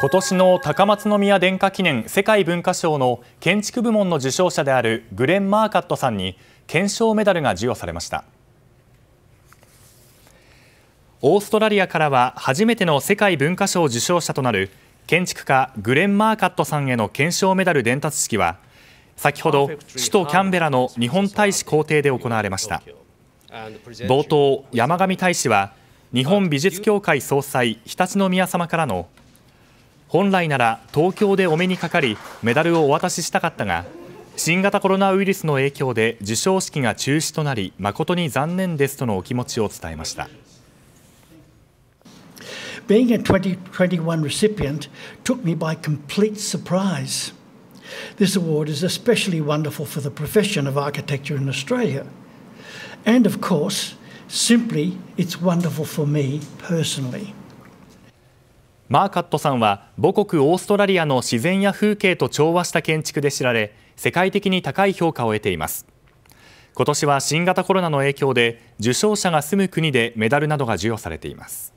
今年の高松宮殿下記念世界文化賞の建築部門の受賞者であるグレン・マーカットさんに顕彰メダルが授与されましたオーストラリアからは初めての世界文化賞受賞者となる建築家グレン・マーカットさんへの顕彰メダル伝達式は先ほど首都キャンベラの日本大使公邸で行われました冒頭山上大使は日本美術協会総裁常陸宮様からの本来なら東京でお目にかかりメダルをお渡ししたかったが新型コロナウイルスの影響で授賞式が中止となり誠に残念ですとのお気持ちを伝えました。Being a 2021 recipient took me by complete surprise. This award is especially wonderful for the profession of architecture in Australia. And of course, simply, it's wonderful for me personally. マーカットさんは母国オーストラリアの自然や風景と調和した建築で知られ世界的に高い評価を得ています今年は新型コロナの影響で受賞者が住む国でメダルなどが授与されています